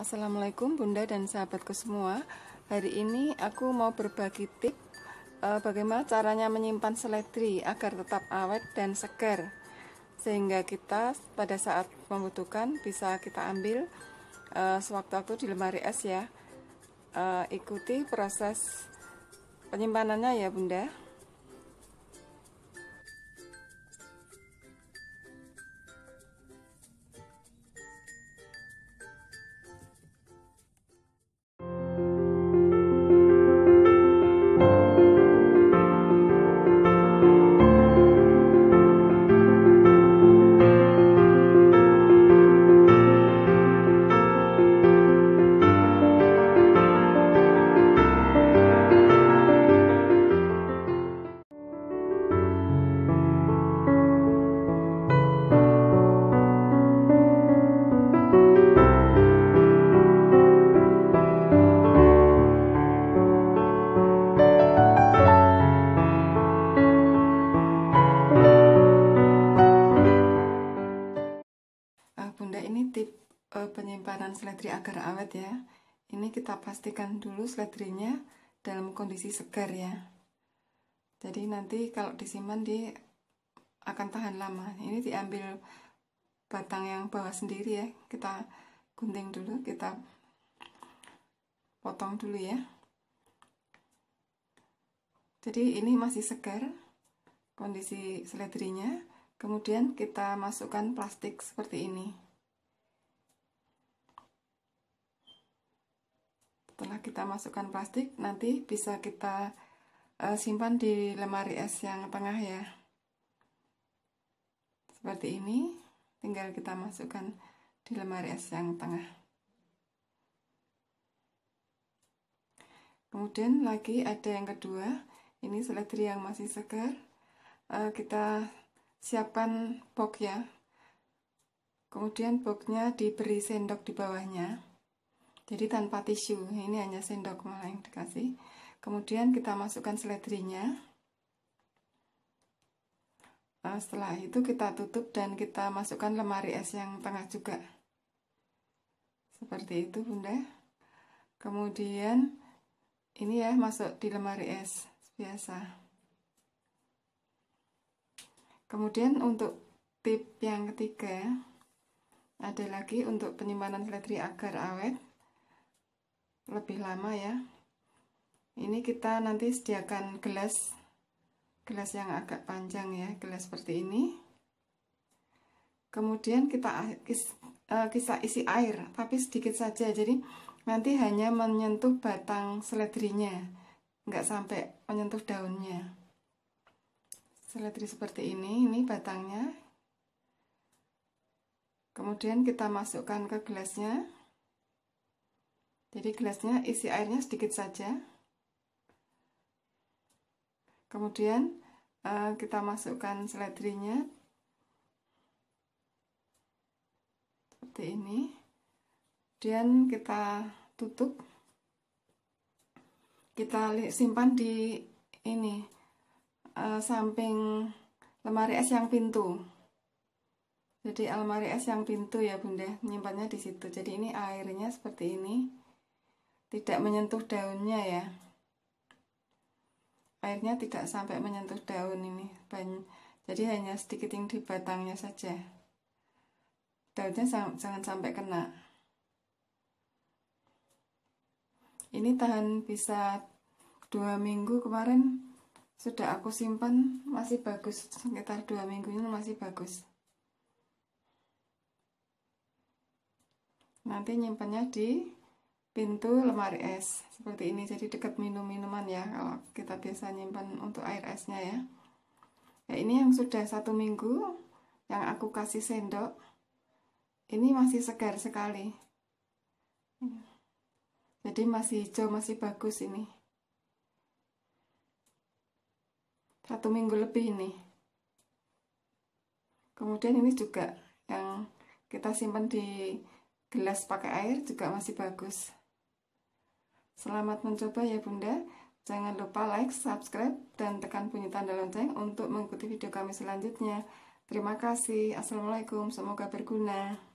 Assalamualaikum Bunda dan sahabatku semua. Hari ini aku mau berbagi tip e, bagaimana caranya menyimpan seledri agar tetap awet dan segar sehingga kita pada saat membutuhkan bisa kita ambil e, eh, sewaktu-waktu di lemari es ya. E, ikuti proses penyimpanannya ya Bunda. penyimpanan seledri agar awet ya. Ini kita pastikan dulu seledrinya dalam kondisi segar ya. Jadi nanti kalau disimpan dia akan tahan lama. Ini diambil batang yang bawah sendiri ya. Kita gunting dulu, kita potong dulu ya. Jadi ini masih segar kondisi seledrinya. Kemudian kita masukkan plastik seperti ini. setelah kita masukkan plastik nanti bisa kita uh, simpan di lemari es yang tengah ya seperti ini tinggal kita masukkan di lemari es yang tengah kemudian lagi ada yang kedua ini seledri yang masih segar uh, kita siapkan box ya kemudian boxnya diberi sendok di bawahnya jadi tanpa tisu ini hanya sendok malah yang dikasih kemudian kita masukkan seledrinya nah, setelah itu kita tutup dan kita masukkan lemari es yang tengah juga seperti itu bunda kemudian ini ya masuk di lemari es biasa kemudian untuk tip yang ketiga ada lagi untuk penyimpanan seledri agar awet lebih lama ya ini kita nanti sediakan gelas gelas yang agak panjang ya gelas seperti ini kemudian kita e, kisah isi air tapi sedikit saja jadi nanti hanya menyentuh batang seledrinya nggak sampai menyentuh daunnya seledri seperti ini ini batangnya kemudian kita masukkan ke gelasnya jadi gelasnya isi airnya sedikit saja. Kemudian eh, kita masukkan seledrinya seperti ini. Kemudian kita tutup. Kita simpan di ini eh, samping lemari es yang pintu. Jadi almari es yang pintu ya Bunda, nyimpannya di situ. Jadi ini airnya seperti ini tidak menyentuh daunnya ya airnya tidak sampai menyentuh daun ini jadi hanya sedikit yang di batangnya saja daunnya jangan sampai kena ini tahan bisa dua minggu kemarin sudah aku simpan masih bagus sekitar dua minggu ini masih bagus nanti nyimpannya di pintu lemari es seperti ini jadi dekat minum-minuman ya kalau kita biasa nyimpan untuk air esnya ya ya ini yang sudah satu minggu yang aku kasih sendok ini masih segar sekali jadi masih hijau masih bagus ini satu minggu lebih ini kemudian ini juga yang kita simpan di gelas pakai air juga masih bagus Selamat mencoba ya Bunda. Jangan lupa like, subscribe, dan tekan bunyi tanda lonceng untuk mengikuti video kami selanjutnya. Terima kasih. Assalamualaikum. Semoga berguna.